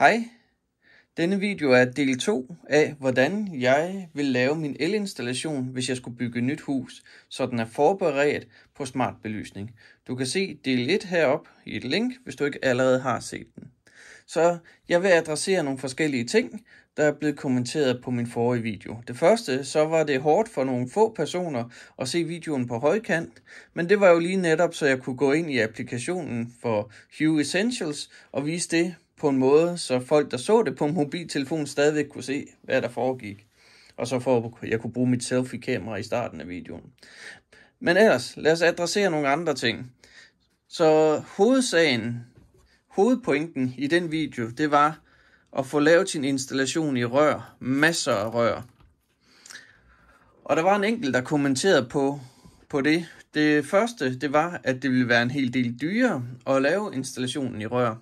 Hej, denne video er del 2 af, hvordan jeg vil lave min elinstallation, hvis jeg skulle bygge nyt hus, så den er forberedt på smart belysning. Du kan se del 1 herop i et link, hvis du ikke allerede har set den. Så jeg vil adressere nogle forskellige ting, der er blevet kommenteret på min forrige video. Det første, så var det hårdt for nogle få personer at se videoen på højkant, men det var jo lige netop, så jeg kunne gå ind i applikationen for Hue Essentials og vise det på en måde, så folk, der så det på en mobiltelefon, stadigvæk kunne se, hvad der foregik. Og så for at jeg kunne bruge mit selfie-kamera i starten af videoen. Men ellers, lad os adressere nogle andre ting. Så hovedsagen, hovedpointen i den video, det var at få lavet sin installation i rør, masser af rør. Og der var en enkelt, der kommenterede på, på det. Det første, det var, at det ville være en hel del dyrere at lave installationen i rør.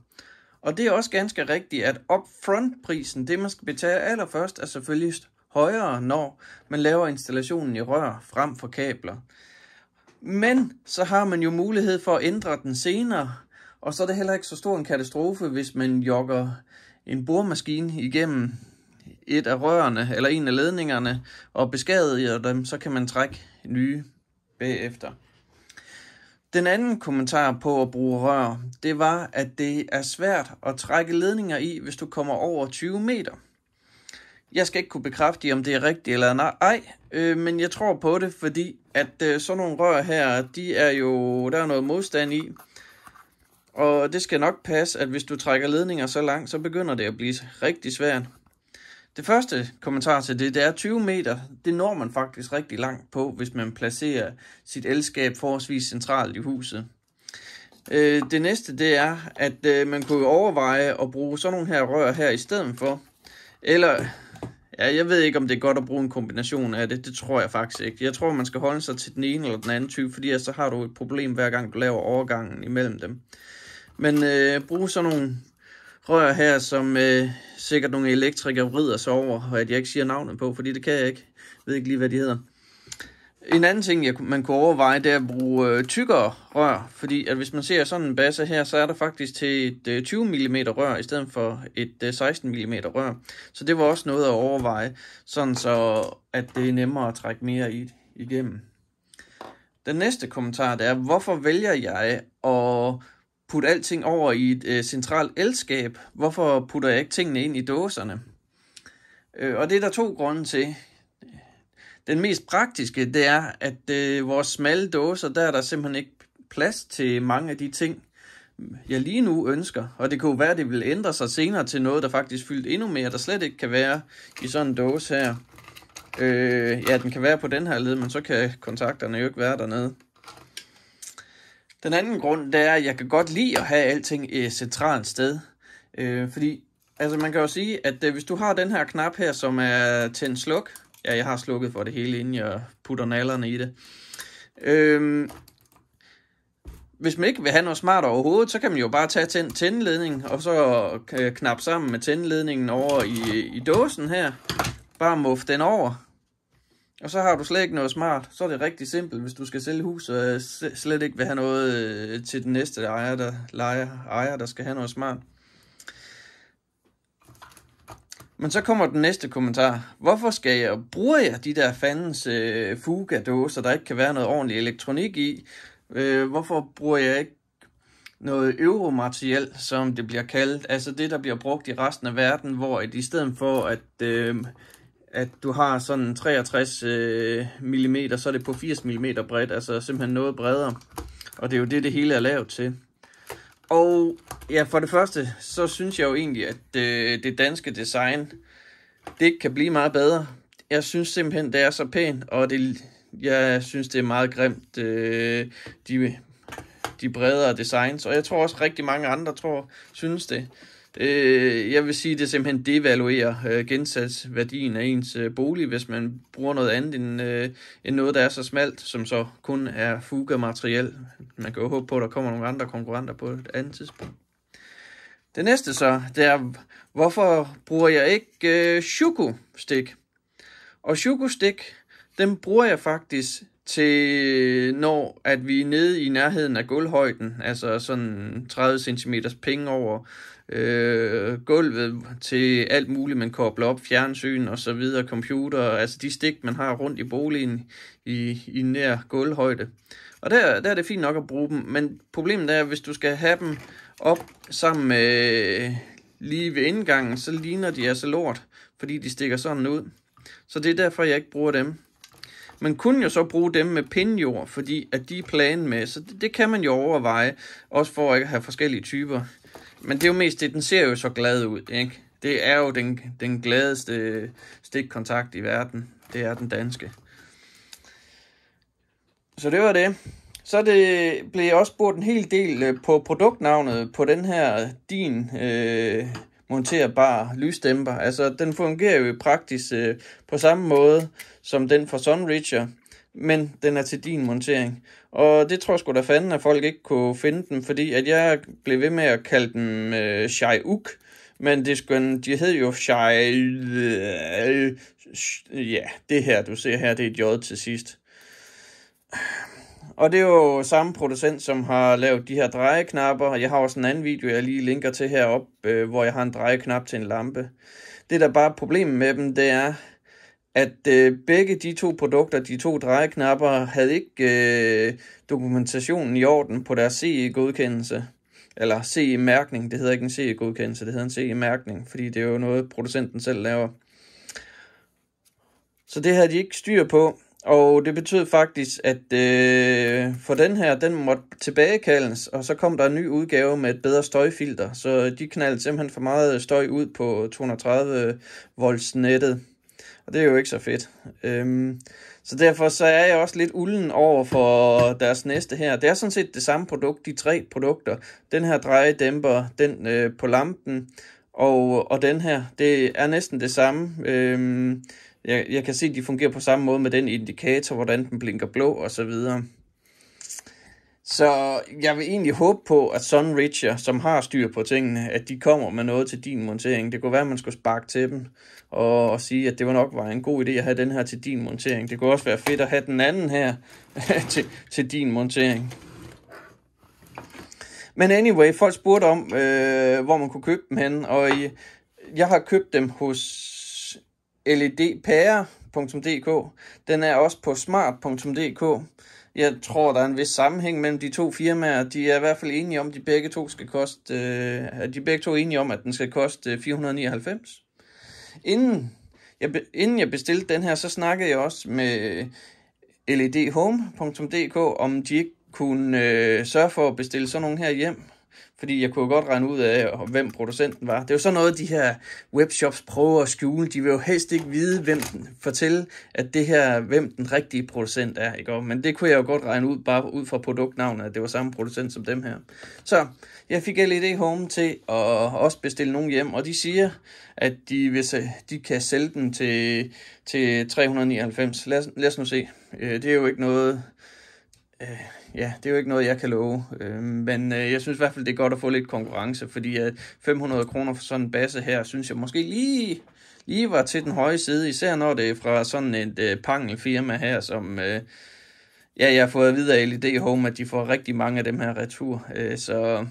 Og det er også ganske rigtigt, at upfront-prisen, det man skal betale allerførst, er selvfølgelig højere, når man laver installationen i rør frem for kabler. Men så har man jo mulighed for at ændre den senere, og så er det heller ikke så stor en katastrofe, hvis man jogger en boremaskine igennem et af rørene eller en af ledningerne og beskadiger dem, så kan man trække nye bagefter. Den anden kommentar på at bruge rør, det var, at det er svært at trække ledninger i, hvis du kommer over 20 meter. Jeg skal ikke kunne bekræfte, om det er rigtigt eller nej, ej, øh, men jeg tror på det, fordi at øh, sådan nogle rør her, de er jo, der er noget modstand i. Og det skal nok passe, at hvis du trækker ledninger så langt, så begynder det at blive rigtig svært. Det første kommentar til det, det er 20 meter. Det når man faktisk rigtig langt på, hvis man placerer sit elskab forholdsvis centralt i huset. Øh, det næste det er, at øh, man kunne overveje at bruge sådan nogle her rør her i stedet for. Eller, ja, jeg ved ikke om det er godt at bruge en kombination af det, det tror jeg faktisk ikke. Jeg tror man skal holde sig til den ene eller den anden type, fordi så har du et problem hver gang du laver overgangen imellem dem. Men øh, brug sådan nogle rør her, som øh, sikkert nogle elektrikere vrider sig over, og at jeg ikke siger navnet på, fordi det kan jeg ikke. Jeg ved ikke lige, hvad de hedder. En anden ting, jeg, man kunne overveje, det er at bruge øh, tykkere rør, fordi at hvis man ser sådan en base her, så er der faktisk til et øh, 20 mm rør i stedet for et øh, 16 mm rør. Så det var også noget at overveje, sådan så at det er nemmere at trække mere i, igennem. Den næste kommentar det er, hvorfor vælger jeg at putte alting over i et øh, centralt elskab? Hvorfor putter jeg ikke tingene ind i dåserne? Øh, og det er der to grunde til. Den mest praktiske, det er, at øh, vores smalle dåser, der er der simpelthen ikke plads til mange af de ting, jeg lige nu ønsker. Og det kunne være, at det vil ændre sig senere til noget, der faktisk fyldt endnu mere, der slet ikke kan være i sådan en dåse her. Øh, ja, den kan være på den her led, men så kan kontakterne jo ikke være dernede. Den anden grund, det er, at jeg kan godt lide at have alting et centralt sted. Øh, fordi, altså man kan jo sige, at øh, hvis du har den her knap her, som er tænd sluk. Ja, jeg har slukket for det hele, inden jeg putter nallerne i det. Øh, hvis man ikke vil have noget smart overhovedet, så kan man jo bare tage tænd tændledningen, og så øh, knap sammen med tændledningen over i, i dåsen her. Bare muff den over. Og så har du slet ikke noget smart. Så er det rigtig simpelt, hvis du skal sælge hus, og øh, slet ikke vil have noget øh, til den næste ejer, der, lejer, ejer, der skal have noget smart. Men så kommer den næste kommentar. Hvorfor skal jeg bruge jeg de der fandens øh, fugadåser, der ikke kan være noget ordentlig elektronik i? Øh, hvorfor bruger jeg ikke noget euromateriel, som det bliver kaldt? Altså det, der bliver brugt i resten af verden, hvor at i stedet for at øh, at du har sådan 63 øh, mm, så er det på 80 mm bredt, altså simpelthen noget bredere. Og det er jo det, det hele er lavet til. Og ja, for det første, så synes jeg jo egentlig, at øh, det danske design, det kan blive meget bedre. Jeg synes simpelthen, det er så pænt, og det, jeg synes, det er meget grimt, øh, de, de bredere designs. Og jeg tror også, rigtig mange andre tror, synes det. Øh, jeg vil sige, at det simpelthen devaluerer øh, gensatsværdien af ens øh, bolig, hvis man bruger noget andet end, øh, end noget, der er så smalt, som så kun er fugemateriel. Man kan jo håbe på, at der kommer nogle andre konkurrenter på et andet tidspunkt. Det næste så, det er, hvorfor bruger jeg ikke øh, shuku-stik? Og shuku-stik, dem bruger jeg faktisk til når at vi er nede i nærheden af gulvhøjden, altså sådan 30 cm penge over øh, gulvet til alt muligt, man kobler op, fjernsyn og så videre, computer, altså de stik, man har rundt i boligen i, i nær gulvhøjde. Og der, der er det fint nok at bruge dem, men problemet er, at hvis du skal have dem op sammen med lige ved indgangen, så ligner de altså lort, fordi de stikker sådan ud. Så det er derfor, jeg ikke bruger dem. Man kunne jo så bruge dem med pindjord, fordi at de er planen med, så det, det kan man jo overveje, også for at have forskellige typer. Men det er jo mest det, den ser jo så glad ud, ikke? Det er jo den, den gladeste stikkontakt i verden. Det er den danske. Så det var det. Så det blev også spurgt en hel del øh, på produktnavnet på den her din øh, monterbare lysdæmper. Altså, den fungerer jo praktisk øh, på samme måde som den fra Sunreacher men den er til din montering. Og det tror jeg sgu da fanden, at folk ikke kunne finde den, fordi at jeg blev ved med at kalde den øh, Shai Uk, men det skøn, de hed jo Shai... Øh, ja, det her, du ser her, det er et J til sidst. Og det er jo samme producent, som har lavet de her drejeknapper. Jeg har også en anden video, jeg lige linker til heroppe, øh, hvor jeg har en drejeknap til en lampe. Det, der bare er problemet med dem, det er, at øh, begge de to produkter, de to drejeknapper, havde ikke øh, dokumentationen i orden på deres CE-godkendelse. Eller CE-mærkning, det hedder ikke en CE-godkendelse, det hedder en CE-mærkning, fordi det er jo noget, producenten selv laver. Så det havde de ikke styr på, og det betød faktisk, at øh, for den her, den måtte tilbagekaldes, og så kom der en ny udgave med et bedre støjfilter, så de knaldte simpelthen for meget støj ud på 230 volts nettet. Og det er jo ikke så fedt. Øhm, så derfor så er jeg også lidt ulden over for deres næste her. Det er sådan set det samme produkt, de tre produkter. Den her drejedæmper, den øh, på lampen og, og den her. Det er næsten det samme. Øhm, jeg, jeg kan se, at de fungerer på samme måde med den indikator, hvordan den blinker blå og så videre. Så jeg vil egentlig håbe på, at Sunreacher, som har styr på tingene, at de kommer med noget til din montering. Det kunne være, at man skulle sparke til dem og, og sige, at det var nok var en god idé at have den her til din montering. Det kunne også være fedt at have den anden her til, til din montering. Men anyway, folk spurgte om, øh, hvor man kunne købe dem hen, og I, jeg har købt dem hos ledpære.dk. Den er også på smart.dk. Jeg tror, der er en vis sammenhæng mellem de to firmaer. De er i hvert fald enige om, at de begge to skal koste, øh, de begge to er enige om, at den skal koste 499. Øh, inden jeg, inden jeg bestilte den her, så snakkede jeg også med ledhome.dk om de ikke kunne øh, sørge for at bestille sådan nogle her hjem. Fordi jeg kunne godt regne ud af, hvem producenten var. Det er jo sådan noget, de her webshops prøver at skjule. De vil jo helst ikke vide, hvem den, fortæller, at det her, hvem den rigtige producent er. Ikke? Men det kunne jeg jo godt regne ud, bare ud fra produktnavnet, at det var samme producent som dem her. Så jeg fik LED Home til at også bestille nogen hjem, og de siger, at de, vil, de kan sælge den til, til 399. Lad os, lad os nu se. Øh, det er jo ikke noget... Øh, ja, det er jo ikke noget, jeg kan love. Øh, men øh, jeg synes i hvert fald, det er godt at få lidt konkurrence, fordi at øh, 500 kroner for sådan en basse her, synes jeg måske lige, lige var til den høje side, især når det er fra sådan et øh, pangelfirma her, som... Øh, ja, jeg har fået at vide af LED Home, at de får rigtig mange af dem her retur, øh, så,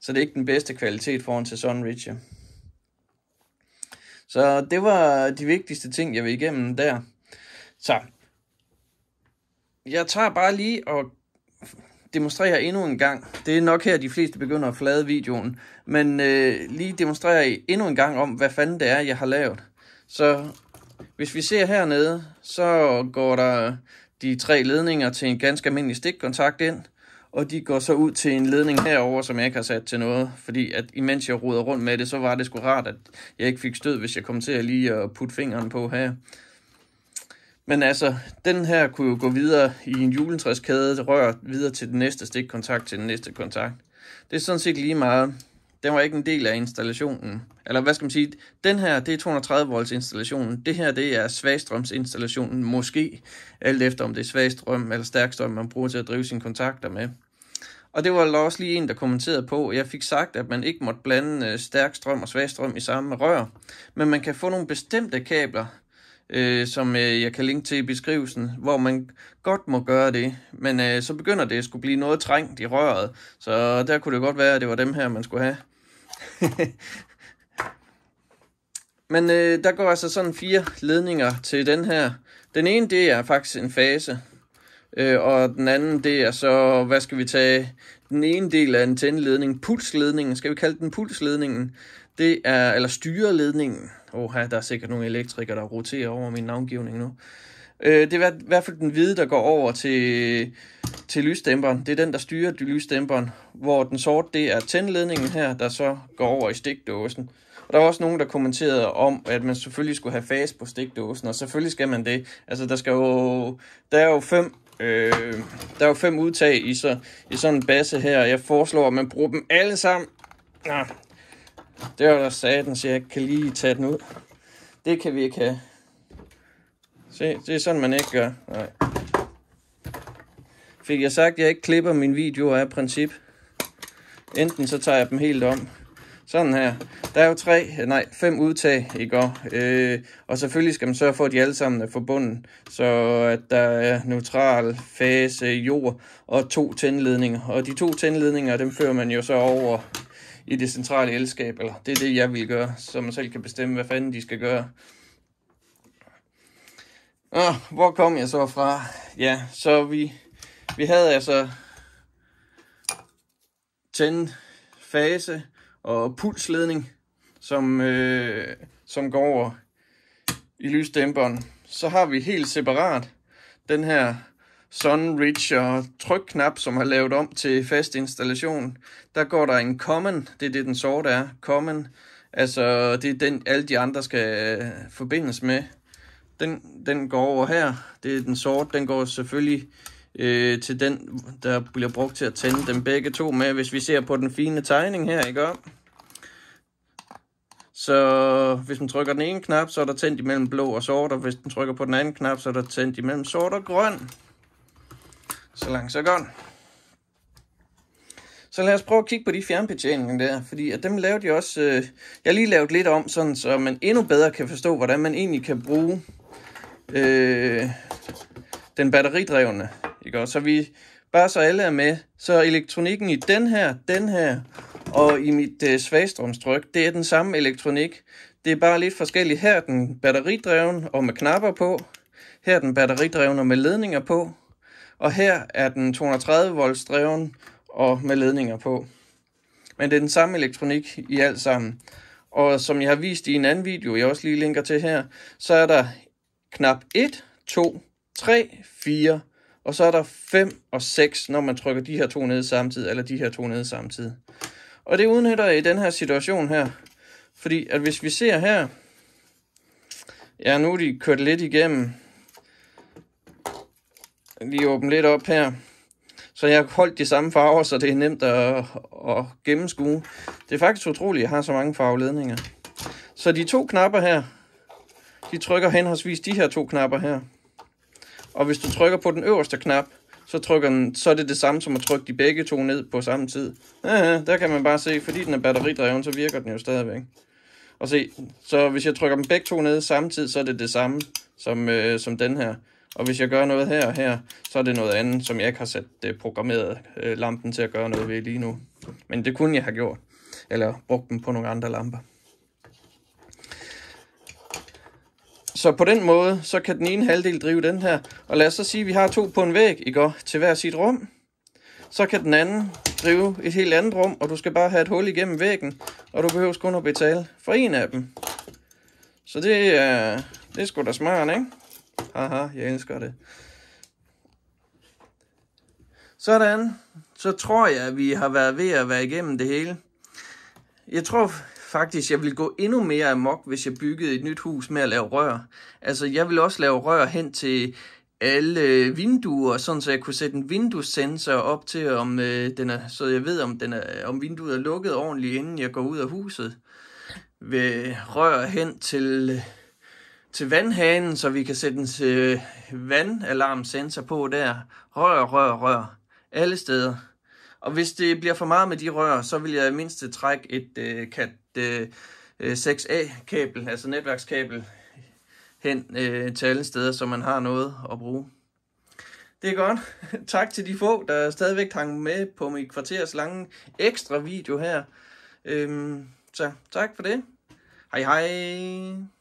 så det er ikke den bedste kvalitet foran til Sunridge. Så det var de vigtigste ting, jeg vil igennem der. Så jeg tager bare lige og demonstrerer endnu en gang, det er nok her, de fleste begynder at flade videoen, men øh, lige demonstrerer endnu en gang om, hvad fanden det er, jeg har lavet. Så hvis vi ser hernede, så går der de tre ledninger til en ganske almindelig stikkontakt ind, og de går så ud til en ledning herover, som jeg ikke har sat til noget, fordi at imens jeg roder rundt med det, så var det sgu rart, at jeg ikke fik stød, hvis jeg kom til at lige at putte fingeren på her. Men altså, den her kunne jo gå videre i en juletræskæde, rør videre til den næste stikkontakt til den næste kontakt. Det er sådan set lige meget. Den var ikke en del af installationen. Eller hvad skal man sige, den her, det er 230 volts installationen. Det her, det er svagstrømsinstallationen, måske. Alt efter om det er svagstrøm eller stærkstrøm, man bruger til at drive sine kontakter med. Og det var også lige en, der kommenterede på. Jeg fik sagt, at man ikke måtte blande øh, stærkstrøm og svagstrøm i samme rør, men man kan få nogle bestemte kabler, øh, som øh, jeg kan linke til i beskrivelsen, hvor man godt må gøre det, men øh, så begynder det at skulle blive noget trængt i røret, så der kunne det godt være, at det var dem her, man skulle have. men øh, der går altså sådan fire ledninger til den her. Den ene, det er faktisk en fase, øh, og den anden, det er så, hvad skal vi tage, den ene del af antenneledningen, pulsledningen, skal vi kalde den pulsledningen, det er, eller styreledningen. Åh, Åh, der er sikkert nogle elektrikere, der roterer over min navngivning nu. Øh, det er i hvert fald den hvide, der går over til, til lysdæmperen. Det er den, der styrer lysdæmperen, hvor den sorte, det er tændledningen her, der så går over i stikdåsen. Og der var også nogen, der kommenterede om, at man selvfølgelig skulle have fase på stikdåsen, og selvfølgelig skal man det. Altså, der, skal jo, der er jo fem Øh, der er jo fem udtag i, så, i sådan en basse her, og jeg foreslår, at man bruger dem alle sammen. Nå, det var der så jeg ikke kan lige tage den ud. Det kan vi ikke have. Se, det er sådan, man ikke gør. Nej. Fik jeg sagt, at jeg ikke klipper min video af princip? Enten så tager jeg dem helt om. Sådan her. Der er jo tre, nej, fem udtag i går. Øh, og selvfølgelig skal man sørge for, at de alle sammen er forbundet. Så at der er neutral fase, jord og to tændledninger. Og de to tændledninger, dem fører man jo så over i det centrale elskab, eller det er det, jeg vil gøre, så man selv kan bestemme, hvad fanden de skal gøre. Nå, hvor kom jeg så fra? Ja, så vi, vi havde altså 10 fase og pulsledning, som, øh, som går over i lysdæmperen. Så har vi helt separat den her og trykknap, som har lavet om til fast installation, der går der en common, det er det den sorte er, common, altså det er den, alle de andre skal øh, forbindes med. Den, den går over her, det er den sorte, den går selvfølgelig øh, til den, der bliver brugt til at tænde dem begge to med, hvis vi ser på den fine tegning her, ikke om? Så hvis man trykker den ene knap, så er der tændt imellem blå og sort, og hvis man trykker på den anden knap, så er der tændt imellem sort og grøn. Så langt, så godt. Så lad os prøve at kigge på de fjernbetjeninger der, fordi at dem lavede jeg også... Øh, jeg har lige lavet lidt om, sådan, så man endnu bedre kan forstå, hvordan man egentlig kan bruge øh, den batteridrevne. Ikke? Så vi bare så alle er med. Så elektronikken i den her, den her og i mit øh, svagstrømstryk, det er den samme elektronik. Det er bare lidt forskelligt. Her er den batteridreven og med knapper på. Her er den batteridreven og med ledninger på og her er den 230 volts dreven og med ledninger på. Men det er den samme elektronik i alt sammen. Og som jeg har vist i en anden video, jeg også lige linker til her, så er der knap 1, 2, 3, 4, og så er der 5 og 6, når man trykker de her to ned samtidig, eller de her to ned samtidig. Og det udnytter jeg i den her situation her. Fordi at hvis vi ser her, ja nu er de kørt lidt igennem, lige åbne lidt op her. Så jeg har holdt de samme farver, så det er nemt at, at gennemskue. Det er faktisk utroligt, at jeg har så mange farveledninger. Så de to knapper her, de trykker henholdsvis de her to knapper her. Og hvis du trykker på den øverste knap, så, trykker den, så er det det samme som at trykke de begge to ned på samme tid. Ja, der kan man bare se, fordi den er batteridreven, så virker den jo stadigvæk. Og se, så hvis jeg trykker dem begge to ned samtidig, så er det det samme som, øh, som den her. Og hvis jeg gør noget her og her, så er det noget andet, som jeg ikke har sat øh, programmeret øh, lampen til at gøre noget ved lige nu. Men det kunne jeg have gjort, eller brugt dem på nogle andre lamper. Så på den måde, så kan den ene halvdel drive den her. Og lad os så sige, at vi har to på en væg i går til hver sit rum. Så kan den anden drive et helt andet rum, og du skal bare have et hul igennem væggen, og du behøver kun at betale for en af dem. Så det er, det er sgu da smart, ikke? Haha, jeg elsker det. Sådan. Så tror jeg, at vi har været ved at være igennem det hele. Jeg tror faktisk, jeg vil gå endnu mere amok, hvis jeg byggede et nyt hus med at lave rør. Altså, jeg vil også lave rør hen til alle vinduer, sådan så jeg kunne sætte en vinduesensor op til, om øh, den er, så jeg ved, om, den er, om vinduet er lukket ordentligt, inden jeg går ud af huset. Ved rør hen til... Øh, til vandhanen, så vi kan sætte en øh, vandalarmsensor på der. Rør, rør, rør. Alle steder. Og hvis det bliver for meget med de rør, så vil jeg mindst trække et øh, kat øh, 6A-kabel, øh, altså netværkskabel, hen øh, til alle steder, så man har noget at bruge. Det er godt. Tak til de få, der stadigvæk hang med på mit kvarters lange ekstra video her. Øhm, så tak for det. Hej hej.